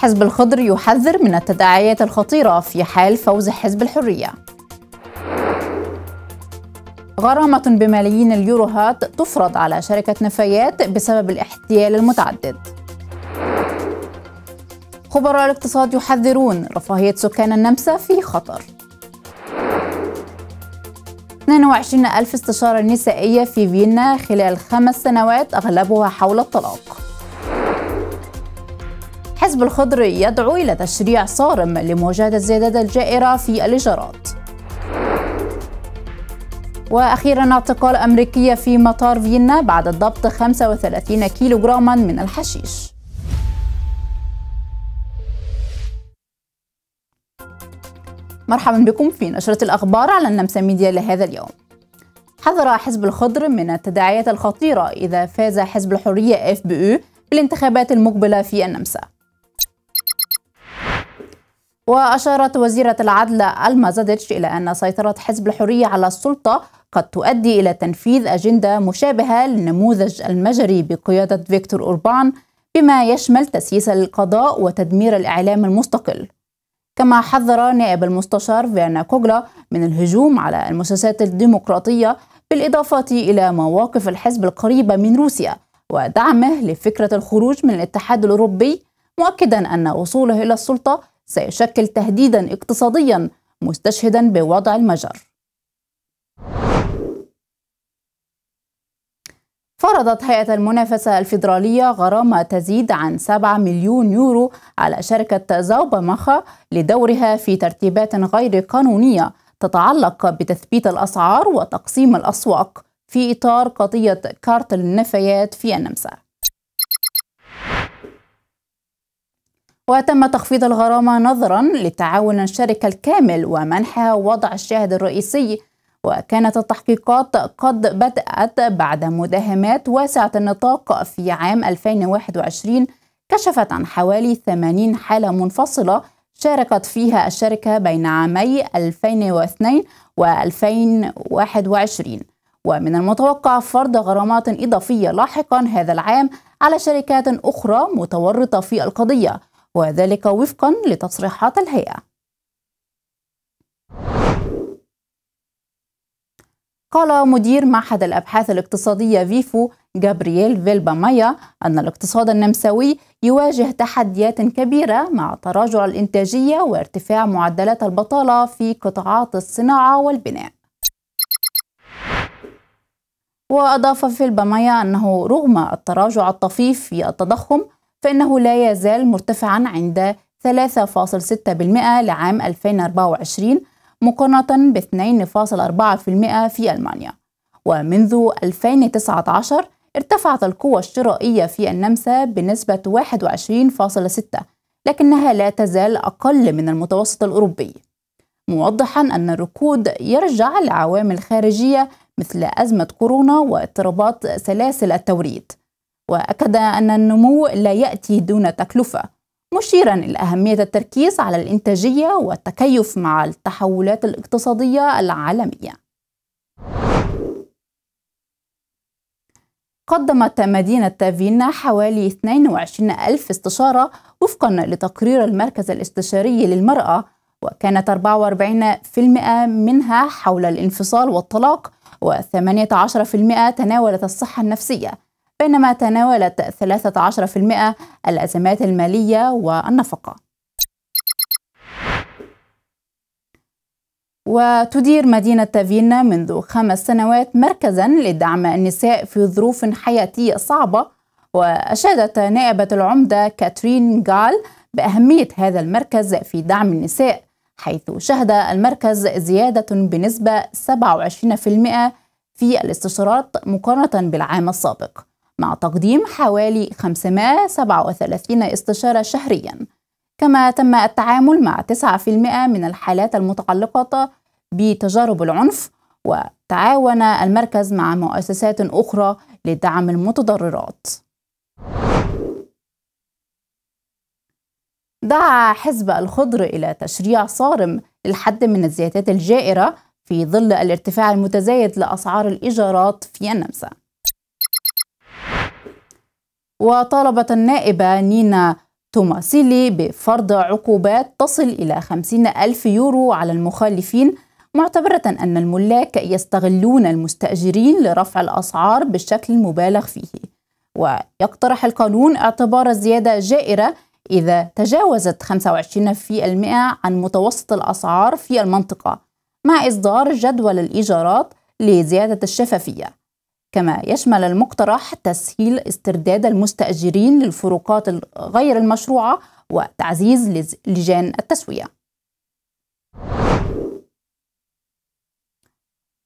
حزب الخضر يحذر من التداعيات الخطيرة في حال فوز حزب الحرية غرامة بملايين اليوروهات تفرض على شركة نفايات بسبب الاحتيال المتعدد خبراء الاقتصاد يحذرون رفاهية سكان النمسا في خطر 22 ألف استشارة نسائية في فيينا خلال خمس سنوات أغلبها حول الطلاق الحزب الخضري يدعو إلى تشريع صارم لمواجهة الزيادات الجائرة في الإيجارات وأخيرا اعتقال أمريكية في مطار فيينا بعد ضبط 35 كيلوغراما من الحشيش مرحبا بكم في نشرة الأخبار على النمسا ميديا لهذا اليوم حذر حزب الخضر من التداعيات الخطيرة إذا فاز حزب الحرية اف بي بالانتخابات المقبلة في النمسا وأشارت وزيرة العدل زادتش إلى أن سيطرة حزب الحرية على السلطة قد تؤدي إلى تنفيذ أجندة مشابهة للنموذج المجري بقيادة فيكتور أوربان بما يشمل تسييس القضاء وتدمير الإعلام المستقل كما حذر نائب المستشار فيرنا كوغلا من الهجوم على المؤسسات الديمقراطية بالإضافة إلى مواقف الحزب القريبة من روسيا ودعمه لفكرة الخروج من الاتحاد الأوروبي مؤكدا أن وصوله إلى السلطة سيشكل تهديدا اقتصاديا مستشهدا بوضع المجر فرضت هيئة المنافسة الفيدرالية غرامة تزيد عن 7 مليون يورو على شركة زوبمخا لدورها في ترتيبات غير قانونية تتعلق بتثبيت الأسعار وتقسيم الأسواق في إطار قضية كارتل النفايات في النمسا وتم تخفيض الغرامة نظرا لتعاون الشركة الكامل ومنحها وضع الشاهد الرئيسي وكانت التحقيقات قد بدأت بعد مداهمات واسعة النطاق في عام 2021 كشفت عن حوالي 80 حالة منفصلة شاركت فيها الشركة بين عامي 2002 و 2021 ومن المتوقع فرض غرامات إضافية لاحقا هذا العام على شركات أخرى متورطة في القضية وذلك وفقا لتصريحات الهيئة قال مدير معهد الأبحاث الاقتصادية فيفو جابرييل فيلبا مايا أن الاقتصاد النمساوي يواجه تحديات كبيرة مع تراجع الإنتاجية وارتفاع معدلات البطالة في قطاعات الصناعة والبناء وأضاف فيلبا مايا أنه رغم التراجع الطفيف في التضخم فإنه لا يزال مرتفعا عند 3.6% لعام 2024 مقارنة ب 2.4% في ألمانيا ومنذ 2019 ارتفعت القوة الشرائية في النمسا بنسبة 21.6 لكنها لا تزال أقل من المتوسط الأوروبي موضحا أن الركود يرجع لعوامل خارجية مثل أزمة كورونا واضطرابات سلاسل التوريد وأكد أن النمو لا يأتي دون تكلفة مشيرا إلى أهمية التركيز على الإنتاجية والتكيف مع التحولات الاقتصادية العالمية قدمت مدينة فيينا حوالي 22 ألف استشارة وفقا لتقرير المركز الاستشاري للمرأة وكانت 44% منها حول الانفصال والطلاق و18% تناولت الصحة النفسية بينما تناولت 13% الأزمات المالية والنفقة وتدير مدينة فيينا منذ خمس سنوات مركزا لدعم النساء في ظروف حياتية صعبة وأشادت نائبة العمدة كاترين غال بأهمية هذا المركز في دعم النساء حيث شهد المركز زيادة بنسبة 27% في الاستشارات مقارنة بالعام السابق مع تقديم حوالي 537 استشارة شهرياً كما تم التعامل مع 9% من الحالات المتعلقة بتجارب العنف وتعاون المركز مع مؤسسات أخرى لدعم المتضررات دعا حزب الخضر إلى تشريع صارم للحد من الزيادات الجائرة في ظل الارتفاع المتزايد لأسعار الإيجارات في النمسا وطالبت النائبة نينا توماسيلي بفرض عقوبات تصل إلى 50 ألف يورو على المخالفين معتبرة أن الملاك يستغلون المستأجرين لرفع الأسعار بالشكل المبالغ فيه ويقترح القانون اعتبار الزيادة جائرة إذا تجاوزت 25% عن متوسط الأسعار في المنطقة مع إصدار جدول الإيجارات لزيادة الشفافية كما يشمل المقترح تسهيل استرداد المستأجرين للفروقات غير المشروعة وتعزيز لجان التسوية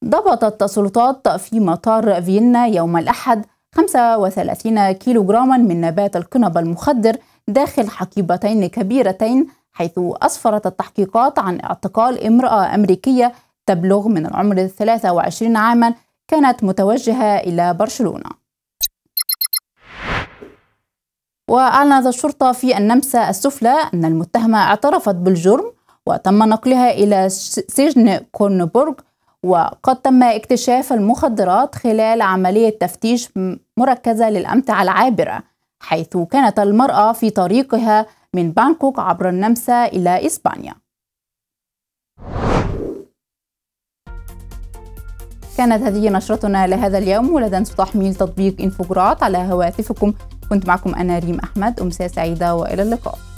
ضبطت السلطات في مطار فيينا يوم الأحد 35 كيلوغراما من نبات القنب المخدر داخل حقيبتين كبيرتين حيث أسفرت التحقيقات عن اعتقال امرأة أمريكية تبلغ من العمر 23 عاما كانت متوجهة إلى برشلونة وأعلنت الشرطة في النمسا السفلى أن المتهمة اعترفت بالجرم وتم نقلها إلى سجن كورنبورغ وقد تم اكتشاف المخدرات خلال عملية تفتيش مركزة للأمتعة العابرة حيث كانت المرأة في طريقها من بانكوك عبر النمسا إلى إسبانيا كانت هذه نشرتنا لهذا اليوم ولا تنسوا تحميل تطبيق انفوجرات على هواتفكم كنت معكم أنا ريم أحمد أمسية سعيدة وإلى اللقاء